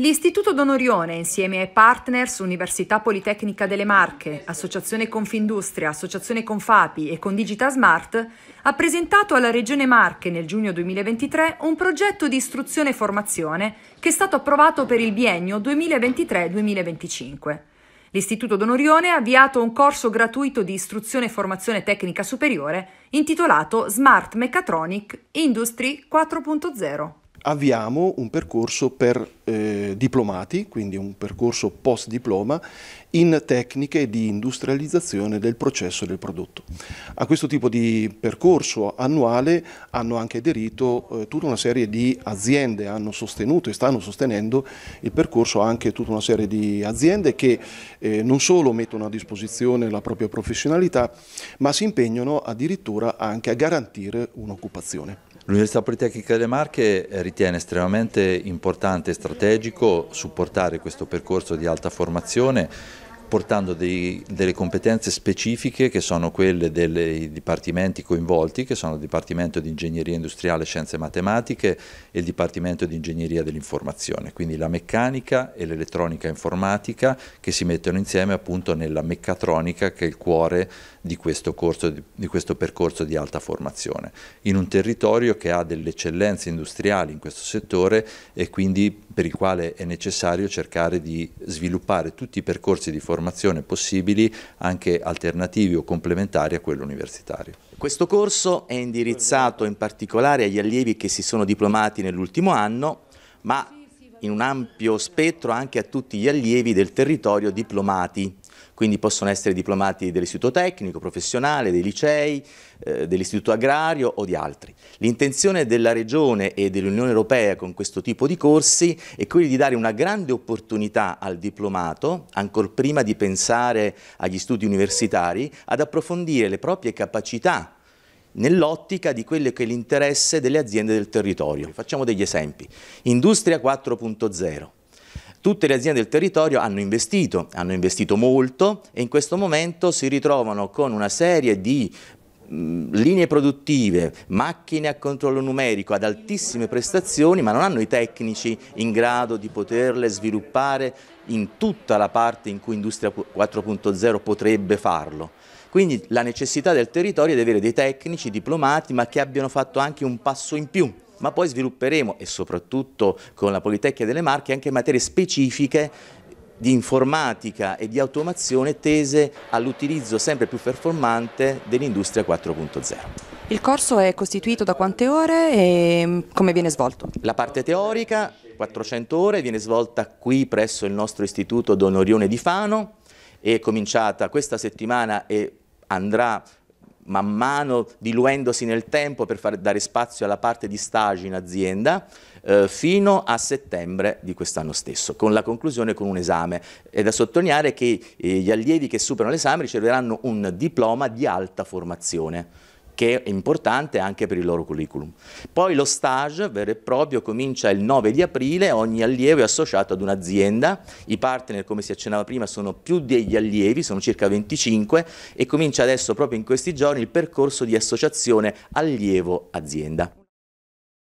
L'Istituto Don Orione, insieme ai partners Università Politecnica delle Marche, Associazione Confindustria, Associazione Confapi e Condigita Smart, ha presentato alla Regione Marche nel giugno 2023 un progetto di istruzione e formazione che è stato approvato per il biennio 2023-2025. L'Istituto Don Orione ha avviato un corso gratuito di istruzione e formazione tecnica superiore intitolato Smart Mechatronic Industry 4.0 avviamo un percorso per eh, diplomati, quindi un percorso post diploma, in tecniche di industrializzazione del processo e del prodotto. A questo tipo di percorso annuale hanno anche aderito eh, tutta una serie di aziende, hanno sostenuto e stanno sostenendo il percorso anche tutta una serie di aziende che eh, non solo mettono a disposizione la propria professionalità, ma si impegnano addirittura anche a garantire un'occupazione. L'Università Politecnica delle Marche ritiene estremamente importante e strategico supportare questo percorso di alta formazione portando dei, delle competenze specifiche che sono quelle dei dipartimenti coinvolti, che sono il Dipartimento di Ingegneria Industriale, Scienze e Matematiche e il Dipartimento di Ingegneria dell'Informazione, quindi la meccanica e l'elettronica informatica che si mettono insieme appunto nella meccatronica che è il cuore di questo, corso, di questo percorso di alta formazione, in un territorio che ha delle eccellenze industriali in questo settore e quindi per il quale è necessario cercare di sviluppare tutti i percorsi di formazione formazione possibili anche alternativi o complementari a quello universitario. Questo corso è indirizzato in particolare agli allievi che si sono diplomati nell'ultimo anno, ma in un ampio spettro anche a tutti gli allievi del territorio diplomati, quindi possono essere diplomati dell'istituto tecnico, professionale, dei licei, eh, dell'istituto agrario o di altri. L'intenzione della Regione e dell'Unione Europea con questo tipo di corsi è quella di dare una grande opportunità al diplomato, ancor prima di pensare agli studi universitari, ad approfondire le proprie capacità nell'ottica di quello che è l'interesse delle aziende del territorio. Facciamo degli esempi. Industria 4.0. Tutte le aziende del territorio hanno investito, hanno investito molto e in questo momento si ritrovano con una serie di linee produttive, macchine a controllo numerico ad altissime prestazioni ma non hanno i tecnici in grado di poterle sviluppare in tutta la parte in cui Industria 4.0 potrebbe farlo. Quindi la necessità del territorio è di avere dei tecnici, diplomati ma che abbiano fatto anche un passo in più ma poi svilupperemo e soprattutto con la Politecnica delle Marche anche materie specifiche di informatica e di automazione tese all'utilizzo sempre più performante dell'industria 4.0. Il corso è costituito da quante ore e come viene svolto? La parte teorica, 400 ore, viene svolta qui presso il nostro istituto Don Orione di Fano, è cominciata questa settimana e andrà man mano diluendosi nel tempo per far, dare spazio alla parte di stage in azienda eh, fino a settembre di quest'anno stesso, con la conclusione con un esame. È da sottolineare che eh, gli allievi che superano l'esame riceveranno un diploma di alta formazione che è importante anche per il loro curriculum. Poi lo stage vero e proprio comincia il 9 di aprile, ogni allievo è associato ad un'azienda, i partner come si accennava prima sono più degli allievi, sono circa 25 e comincia adesso proprio in questi giorni il percorso di associazione allievo-azienda.